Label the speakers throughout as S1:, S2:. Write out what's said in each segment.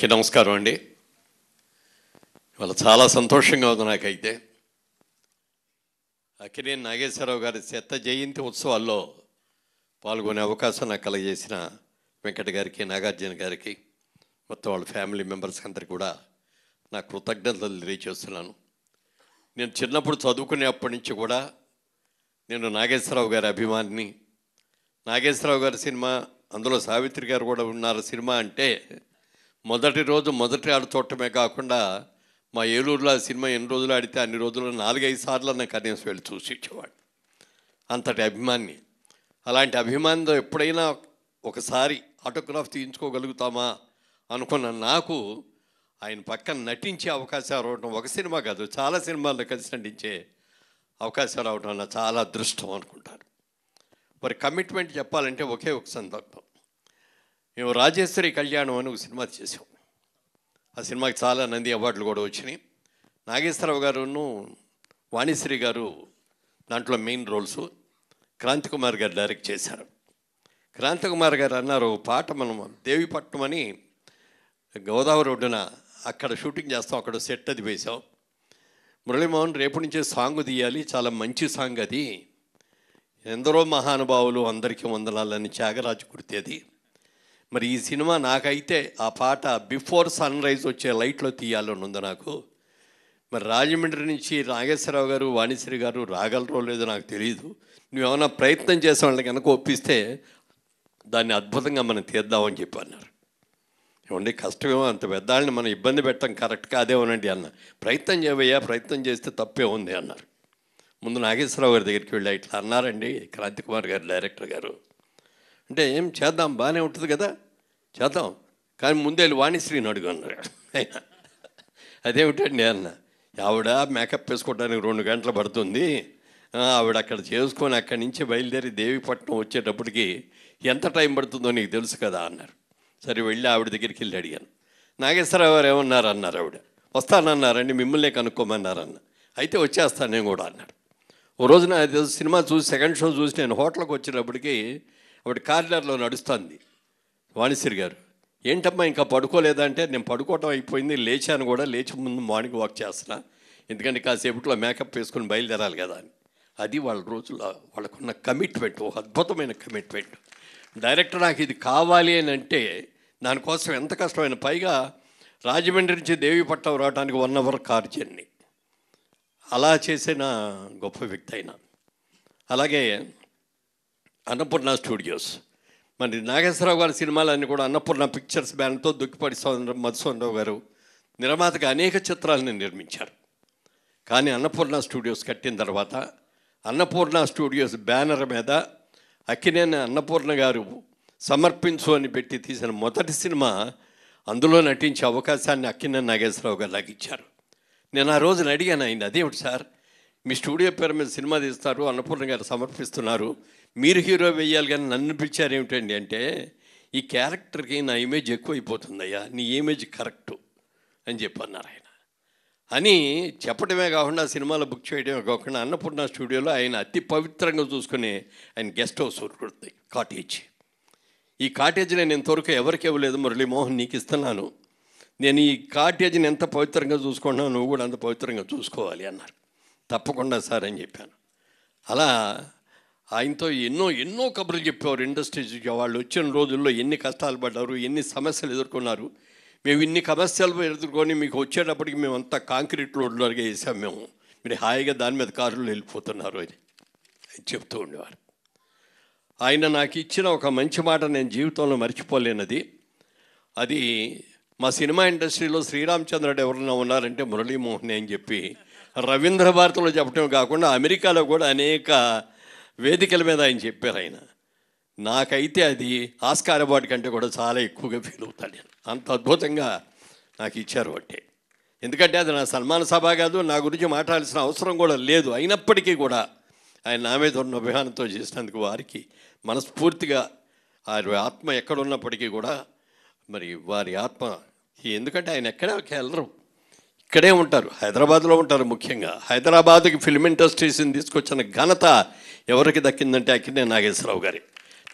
S1: కి నమస్కారం అండి ఇవాళ చాలా సంతోషంగా ఉంది నాకైతే అక్కినేని నాగేశ్వరరావు గారి చెత్త జయంతి ఉత్సవాల్లో పాల్గొనే అవకాశం నాకు కలగజేసిన వెంకట గారికి నాగార్జున గారికి మొత్తం వాళ్ళ ఫ్యామిలీ మెంబర్స్ అందరికి కూడా నా కృతజ్ఞతలు తెలియచేస్తున్నాను నేను చిన్నప్పుడు చదువుకునే అప్పటి నుంచి కూడా నేను నాగేశ్వరరావు గారి అభిమానిని నాగేశ్వరరావు గారి సినిమా అందులో సావిత్రి గారు కూడా ఉన్నారు సినిమా అంటే మొదటి రోజు మొదటి ఆడుతోటమే కాకుండా మా ఏలూరులో సినిమా ఎన్ని రోజులు ఆడితే అన్ని రోజులు నాలుగైదు సార్లు నేను కనీసం వెళ్ళి చూసి ఇచ్చేవాడు అంతటి అభిమాన్ని అలాంటి అభిమానితో ఎప్పుడైనా ఒకసారి ఆటోగ్రాఫ్ తీయించుకోగలుగుతామా అనుకున్న నాకు ఆయన పక్కన నటించే అవకాశం రావడం ఒక సినిమా కాదు చాలా సినిమాల్లో కలిసి నటించే అవకాశం రావడం నా చాలా అదృష్టం అనుకుంటాను మరి కమిట్మెంట్ చెప్పాలంటే ఒకే ఒక సందర్భం మేము రాజేశ్వరి కళ్యాణం అని ఒక సినిమా చేసాం ఆ సినిమాకి చాలా నంది అవార్డులు కూడా వచ్చినాయి నాగేశ్వరరావు గారును వాణిశ్రీ గారు దాంట్లో మెయిన్ రోల్స్ క్రాంతి కుమార్ గారు డైరెక్ట్ చేశారు క్రాంతి కుమార్ గారు అన్నారు పాట మనం దేవిపట్నం అని గోదావరి ఒడ్డున అక్కడ షూటింగ్ చేస్తాం అక్కడ సెట్ అది వేసాం మురళీమోహన్ రేపు నుంచే సాంగ్ తీయాలి చాలా మంచి సాంగ్ అది ఎందరో మహానుభావులు అందరికీ వందనాలని త్యాగరాజు అది మరి ఈ సినిమా నాకైతే ఆ పాట బిఫోర్ సన్ రైజ్ వచ్చే లైట్లో తీయాలని ఉంది నాకు మరి రాజమండ్రి నుంచి నాగేశ్వరరావు గారు వాణిశ్రీ గారు రాగలరో లేదో నాకు తెలియదు నువ్వేమైనా ప్రయత్నం చేసే వాళ్ళకి కనుక ఒప్పిస్తే దాన్ని అద్భుతంగా మనం తీద్దామని చెప్పి అన్నారు ఏమండి కష్టమేమో అంత పెద్దాళ్ళని మనం ఇబ్బంది పెట్టడం కరెక్ట్ కాదేమోనండి అన్న ప్రయత్నం చేయబోయా ప్రయత్నం చేస్తే తప్పే ఉంది అన్నారు ముందు నాగేశ్వరరావు గారి దగ్గరికి వెళ్ళి ఇట్లా అన్నారండి క్రాంతి కుమార్ గారు డైరెక్టర్ గారు అంటే ఏం చేద్దాం బాగానే ఉంటుంది కదా చేద్దాం కానీ ముందే వాణిశ్రీని అడుగు అన్నాడు అదేమిటండి అన్న ఆవిడ మేకప్ వేసుకోవడానికి రెండు గంటలు పడుతుంది ఆవిడ అక్కడ చేసుకొని అక్కడి నుంచి బయలుదేరి దేవిపట్నం వచ్చేటప్పటికి ఎంత టైం పడుతుందో నీకు తెలుసు కదా అన్నారు సరే వెళ్ళి ఆవిడ దగ్గరికి వెళ్ళి అడిగాను నాగేశ్వరరావు గారు ఏమన్నారు అన్నారు ఆవిడ వస్తానన్నారండి మిమ్మల్నే కనుక్కోమన్నారన్న అయితే వచ్చేస్తాను నేను కూడా అన్నాడు ఓ రోజున సినిమా చూసి సెకండ్ షో చూసి నేను హోటల్కి వచ్చేటప్పటికి ఒకటి కారిడార్లో నడుస్తుంది వాణిశ్రీ గారు ఏంటమ్మా ఇంకా పడుకోలేదంటే నేను పడుకోవటం అయిపోయింది లేచాను కూడా లేచి ముందు మార్నింగ్ వాక్ చేస్తున్నా ఎందుకంటే కాసేపట్లో మేకప్ వేసుకొని బయలుదేరాలి కదా అని అది వాళ్ళ రోజుల్లో వాళ్ళకున్న కమిట్మెంట్ ఒక అద్భుతమైన కమిట్మెంట్ డైరెక్టర్ నాకు ఇది కావాలి అని అంటే దానికోసం ఎంత కష్టమైన పైగా రాజమండ్రి నుంచి దేవిపట్నం రావడానికి వన్ అవర్ కార్ జర్నీ అలా చేసిన గొప్ప వ్యక్తి అయినా అలాగే అన్నపూర్ణ స్టూడియోస్ మరి నాగేశ్వరరావు గారి సినిమాలన్నీ కూడా అన్నపూర్ణ పిక్చర్స్ బ్యానర్తో దుక్కిపాటి మధుసూరరావు గారు నిర్మాతగా అనేక చిత్రాలను నిర్మించారు కానీ అన్నపూర్ణ స్టూడియోస్ కట్టిన తర్వాత అన్నపూర్ణ స్టూడియోస్ బ్యానర్ మీద అక్కినేని అన్నపూర్ణ గారు సమర్పించు అని పెట్టి తీసిన మొదటి సినిమా అందులో నటించే అవకాశాన్ని అక్కినేని నాగేశ్వరరావు గారు నాకు నేను ఆ రోజున అడిగాను ఆయన అదేమిటి సార్ మీ స్టూడియో పేరు మీద సినిమా తీస్తారు అన్నపూర్ణ గారు సమర్పిస్తున్నారు మీరు హీరో వేయాలి కానీ నన్ను పిలిచారు ఏమిటండి అంటే ఈ క్యారెక్టర్కి నా ఇమేజ్ ఎక్కువ అయిపోతుందయ్యా నీ ఇమేజ్ కరెక్టు అని చెప్పన్నారు ఆయన అని చెప్పడమే కాకుండా సినిమాలో బుక్ చేయడమే కాకుండా అన్నపూర్ణ స్టూడియోలో ఆయన అతి పవిత్రంగా చూసుకుని ఆయన గెస్ట్ హౌస్ ఉంటుంది కాటేజ్ ఈ కాటేజ్ని నేను ఇంతవరకు ఎవరికి ఇవ్వలేదు మురళీమోహన్ నీకు ఇస్తున్నాను నేను ఈ కాటేజ్ని ఎంత పవిత్రంగా చూసుకుంటున్నావు నువ్వు కూడా అంత పవిత్రంగా చూసుకోవాలి అన్నారు తప్పకుండా సార్ అని చెప్పాను అలా ఆయనతో ఎన్నో ఎన్నో కబుర్లు చెప్పేవారు ఇండస్ట్రీస్ వాళ్ళు వచ్చిన రోజుల్లో ఎన్ని కష్టాలు పడ్డారు ఎన్ని సమస్యలు ఎదుర్కొన్నారు మేము ఇన్ని సమస్యలు ఎదుర్కొని మీకు వచ్చేటప్పటికి మేము అంతా కాంక్రీట్ రోడ్లగా వేసాం మేము మీరు హాయిగా దాని మీద కారులు వెళ్ళిపోతున్నారు అని చెప్తూ ఉండేవారు ఆయన నాకు ఇచ్చిన ఒక మంచి మాట నేను జీవితంలో మర్చిపోలేనది అది మా సినిమా ఇండస్ట్రీలో శ్రీరామ్ చంద్రుడు ఎవరైనా ఉన్నారంటే మురళీమోహన్ అని చెప్పి రవీంద్ర భారతిలో చెప్పడం కాకుండా అమెరికాలో కూడా అనేక వేదికల మీద ఆయన చెప్పారు ఆయన నాకైతే అది ఆస్కార్ అవార్డు కంటే కూడా చాలా ఎక్కువగా ఫీల్ అవుతాను నేను అంత అద్భుతంగా నాకు ఇచ్చారు అంటే ఎందుకంటే అది నా సన్మాన సభ కాదు నా గురించి మాట్లాడాల్సిన అవసరం కూడా లేదు అయినప్పటికీ కూడా ఆయన నా మీద ఉన్న అభిమానంతో చేసినందుకు వారికి మనస్ఫూర్తిగా వారి ఆత్మ ఎక్కడున్నప్పటికీ కూడా మరి వారి ఆత్మ ఎందుకంటే ఆయన ఎక్కడ వెళ్ళరు ఇక్కడే ఉంటారు హైదరాబాద్లో ఉంటారు ముఖ్యంగా హైదరాబాద్కి ఫిల్మ్ ఇండస్ట్రీస్ని తీసుకొచ్చిన ఘనత ఎవరికి దక్కిందంటే అక్కినే నాగేశ్వరరావు గారి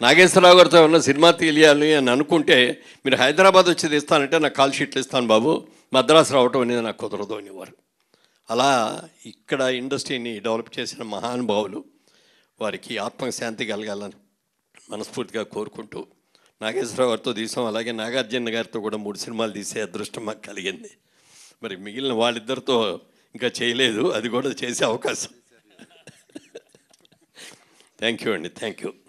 S1: నాగేశ్వరరావు గారితో ఉన్న సినిమా తీయాలి అని అనుకుంటే మీరు హైదరాబాద్ వచ్చి తీస్తానంటే నాకు కాల్ షీట్లు ఇస్తాను బాబు మద్రాసు రావటం అనేది నాకు కుదరదు అనేవారు అలా ఇక్కడ ఇండస్ట్రీని డెవలప్ చేసిన మహానుభావులు వారికి ఆత్మశాంతి కలగాలని మనస్ఫూర్తిగా కోరుకుంటూ నాగేశ్వరరావు గారితో తీసాం అలాగే నాగార్జున గారితో కూడా మూడు సినిమాలు తీసే అదృష్టం మాకు కలిగింది మరి మిగిలిన వాళ్ళిద్దరితో ఇంకా చేయలేదు అది కూడా చేసే అవకాశం థ్యాంక్ యూ అండి థ్యాంక్ యూ